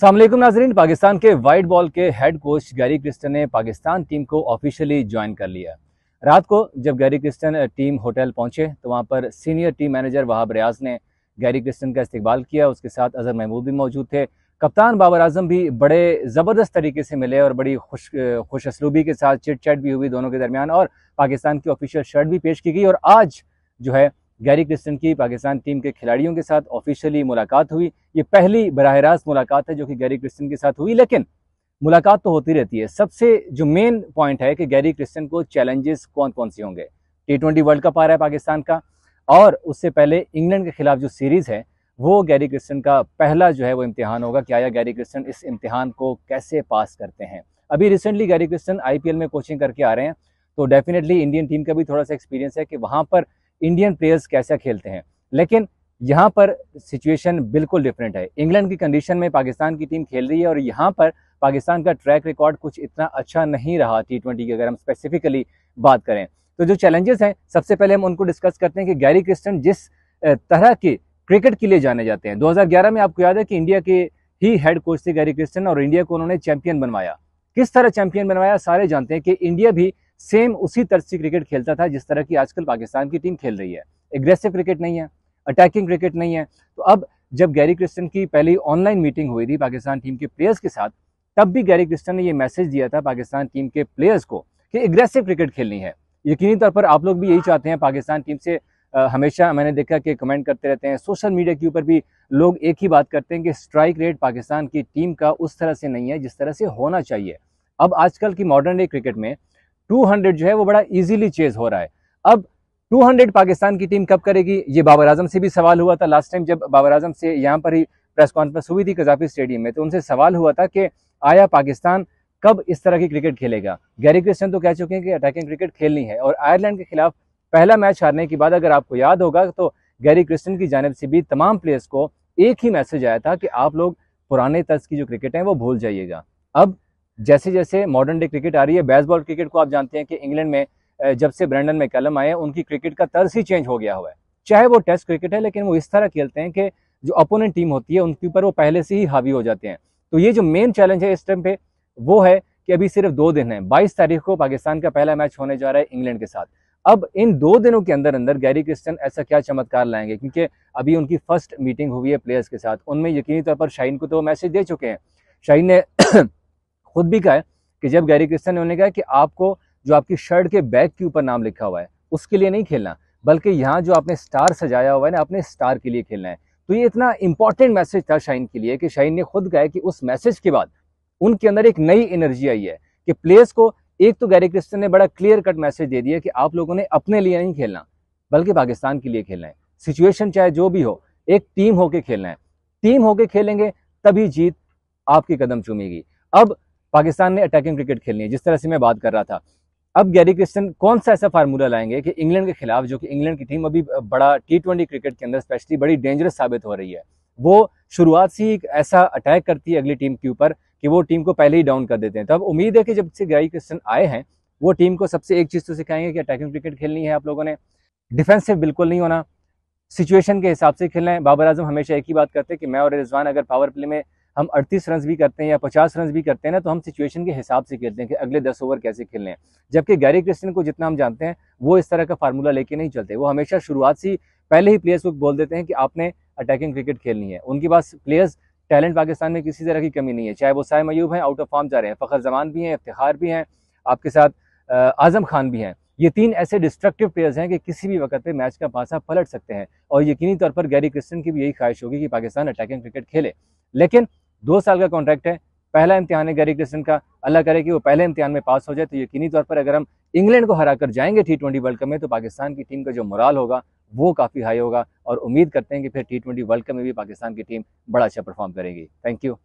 सामकुम नाजरीन पाकिस्तान के white ball के हेड कोच गैरी क्रिस्टन ने पाकिस्तान टीम को ऑफिशियली ज्वाइन कर लिया रात को जब गैरी क्रिस्टन टीम होटल पहुंचे तो वहां पर senior team manager Wahab Riaz ने गैरी क्रिस्टन का इस्तेबाल किया उसके साथ अजहर महमूद भी मौजूद थे कप्तान बाबर आजम भी बड़े ज़बरदस्त तरीके से मिले और बड़ी खुश खुश असलूबी के साथ चिट चैट भी हुई दोनों के दरमियान और पाकिस्तान की ऑफिशियल शर्ट भी पेश की गई और आज जो है गैरी क्रिस्टन की पाकिस्तान टीम के खिलाड़ियों के साथ ऑफिशियली मुलाकात हुई ये पहली बरह रास्त मुलाकात है जो कि गैरी क्रिस्टन के साथ हुई लेकिन मुलाकात तो होती रहती है सबसे जो मेन पॉइंट है कि गैरी क्रिस्टन को चैलेंजेस कौन कौन से होंगे टी ट्वेंटी वर्ल्ड कप आ रहा है पाकिस्तान का और उससे पहले इंग्लैंड के खिलाफ जो सीरीज़ है वो गैरी क्रिस्टन का पहला जो है वो इम्तिहान होगा कि आया गैरी क्रिस्टन इस इम्तिहान को कैसे पास करते हैं अभी रिसेंटली गैरी क्रिस्टन आईपीएल में कोचिंग करके आ रहे हैं तो डेफिनेटली इंडियन टीम का भी थोड़ा सा एक्सपीरियंस है कि वहाँ पर इंडियन प्लेयर्स कैसे खेलते हैं लेकिन यहाँ पर सिचुएशन बिल्कुल डिफरेंट है इंग्लैंड की कंडीशन में पाकिस्तान की टीम खेल रही है और यहाँ पर पाकिस्तान का ट्रैक रिकॉर्ड कुछ इतना अच्छा नहीं रहा टी ट्वेंटी की अगर हम स्पेसिफिकली बात करें तो जो चैलेंजेस हैं सबसे पहले हम उनको डिस्कस करते हैं कि गैरी क्रिस्टन जिस तरह के क्रिकेट के लिए जाने जाते हैं 2011 में आपको याद है कि इंडिया के ही हेड कोच थे गैरी क्रिस्टन और इंडिया को उन्होंने चैंपियन बनवाया किस तरह चैंपियन बनवाया सारे जानते हैं कि इंडिया भी सेम उसी तर्ज से क्रिकेट खेलता था जिस तरह की आजकल पाकिस्तान की टीम खेल रही है एग्रेसिव क्रिकेट नहीं है अटैकिंग क्रिकेट नहीं है तो अब जब गैरी क्रिस्टन की पहली ऑनलाइन मीटिंग हुई थी पाकिस्तान टीम के प्लेयर्स के साथ तब भी गैरी क्रिस्टन ने ये मैसेज दिया था पाकिस्तान टीम के प्लेयर्स को कि एग्रेसिव क्रिकेट खेलनी है यकीनी तौर पर आप लोग भी यही चाहते हैं पाकिस्तान टीम से आ, हमेशा मैंने देखा कि कमेंट करते रहते हैं सोशल मीडिया के ऊपर भी लोग एक ही बात करते हैं कि स्ट्राइक रेट पाकिस्तान की टीम का उस तरह से नहीं है जिस तरह से होना चाहिए अब आजकल की मॉडर्न डे क्रिकेट में 200 जो है वो बड़ा इजीली चेज हो रहा है अब 200 पाकिस्तान की टीम कब करेगी ये बाबर आजम से भी सवाल हुआ था लास्ट टाइम जब बाबर आजम से यहाँ पर ही प्रेस कॉन्फ्रेंस हुई थी कजाफी स्टेडियम में तो उनसे सवाल हुआ था कि आया पाकिस्तान कब इस तरह की क्रिकेट खेलेगा गैरी क्रिस्टन तो कह चुके हैं कि अटैकिंग क्रिकेट खेलनी है और आयरलैंड के खिलाफ पहला मैच हारने के बाद अगर आपको याद होगा तो गैरी क्रिस्टन की जानब से भी तमाम प्लेयर्स को एक ही मैसेज आया था कि आप लोग पुराने तर्ज की जो क्रिकेट है वो भूल जाइएगा अब जैसे जैसे मॉडर्न डे क्रिकेट आ रही है बेसबॉल क्रिकेट को आप जानते हैं कि इंग्लैंड में जब से ब्रैंडन में कलम आए उनकी क्रिकेट का तर्ज ही चेंज हो गया हुआ है चाहे वो टेस्ट क्रिकेट है लेकिन वो इस तरह खेलते हैं कि जो अपोनेंट टीम होती है उनके ऊपर वो पहले से ही हावी हो जाते हैं तो ये जो मेन चैलेंज है इस टाइम पे वो है कि अभी सिर्फ दो दिन है बाईस तारीख को पाकिस्तान का पहला मैच होने जा रहा है इंग्लैंड के साथ अब इन दो दिनों के अंदर अंदर गैरी क्रिस्टन ऐसा क्या चमत्कार लाएंगे क्योंकि अभी उनकी फर्स्ट मीटिंग हुई है प्लेयर्स के साथ उनमें यकीनी तौर पर शाहीन को तो मैसेज दे चुके हैं शाहीन ने खुद भी कहा है कि जब गैरी क्रिस्टन ने उन्हें कहा कि आपको जो आपकी शर्ट के बैक के ऊपर नाम लिखा हुआ है उसके लिए नहीं खेलना बल्कि यहाँ जो आपने स्टार सजाया हुआ है ना अपने स्टार के लिए खेलना है तो ये इतना इंपॉर्टेंट मैसेज था शाइन के लिए कि शाइन ने खुद कहा कि उस मैसेज के बाद उनके अंदर एक नई एनर्जी आई है कि प्लेयर्स को एक तो गैरी क्रिस्टन ने बड़ा क्लियर कट मैसेज दे दिया कि आप लोगों ने अपने लिए नहीं खेलना बल्कि पाकिस्तान के लिए खेलना है सिचुएशन चाहे जो भी हो एक टीम होके खेलना है टीम होके खेलेंगे तभी जीत आपके कदम चूमेगी अब पाकिस्तान ने अटैकिंग क्रिकेट खेलनी है जिस तरह से मैं बात कर रहा था अब गैरी क्रिस्टन कौन सा ऐसा फार्मूला लाएंगे कि इंग्लैंड के खिलाफ जो कि इंग्लैंड की टीम अभी बड़ा टी ट्वेंटी क्रिकेट के अंदर स्पेशली बड़ी डेंजरस साबित हो रही है वो शुरुआत से ही ऐसा अटैक करती है अगली टीम के ऊपर कि वो टीम को पहले ही डाउन कर देते हैं तो अब उम्मीद है कि जब से गैरी क्रिस्टन आए हैं वो टीम को सबसे एक चीज़ तो सिखाएंगे कि अटैकिंग क्रिकेट खेलनी है आप लोगों ने डिफेंसिव बिल्कुल नहीं होना सिचुएशन के हिसाब से खेलना है बाबर आजम हमेशा एक ही बात करते हैं कि मैं और रिजवान अगर पावर प्ले में हम अड़तीस रन भी करते हैं या पचास रन भी करते हैं ना तो हम सिचुएशन के हिसाब से खेलते हैं कि अगले दस ओवर कैसे खेलने हैं जबकि गैरी क्रिस्टन को जितना हम जानते हैं वो इस तरह का फार्मूला लेके नहीं चलते वो हमेशा शुरुआत से पहले ही प्लेयर्स को बोल देते हैं कि आपने अटैकिंग क्रिकेट खेलनी है उनके पास प्लेयर्स टैलेंट पाकिस्तान में किसी तरह की कमी नहीं है चाहे वो साय मयूब हैं आउट ऑफ फॉर्म जा रहे हैं फ़खर जमान भी हैं इफ्तार भी हैं आपके साथ आज़म खान भी हैं ये तीन ऐसे डिस्ट्रक्टिव प्लेयर्स हैं कि किसी भी वक्त पे मैच का पासा पलट सकते हैं और यकीनी तौर पर गैरी क्रिस्टन की भी यही ख्वाहिश होगी कि पाकिस्तान अटैकिंग क्रिकेट खेले लेकिन दो साल का कॉन्ट्रैक्ट है पहला इम्तिहान है गैरी क्रिस्टन का अल्लाह करे कि वो पहले इम्तिहान में पास हो जाए तो यकीनी तौर पर अगर हम इंग्लैंड को हरा कर जाएंगे टी ट्वेंटी वर्ल्ड कप में तो पाकिस्तान की टीम का जो मोराल होगा वो काफ़ी हाई होगा और उम्मीद करते हैं कि फिर टी ट्वेंटी वर्ल्ड कप में भी पाकिस्तान की टीम बड़ा अच्छा परफॉर्म करेगी थैंक यू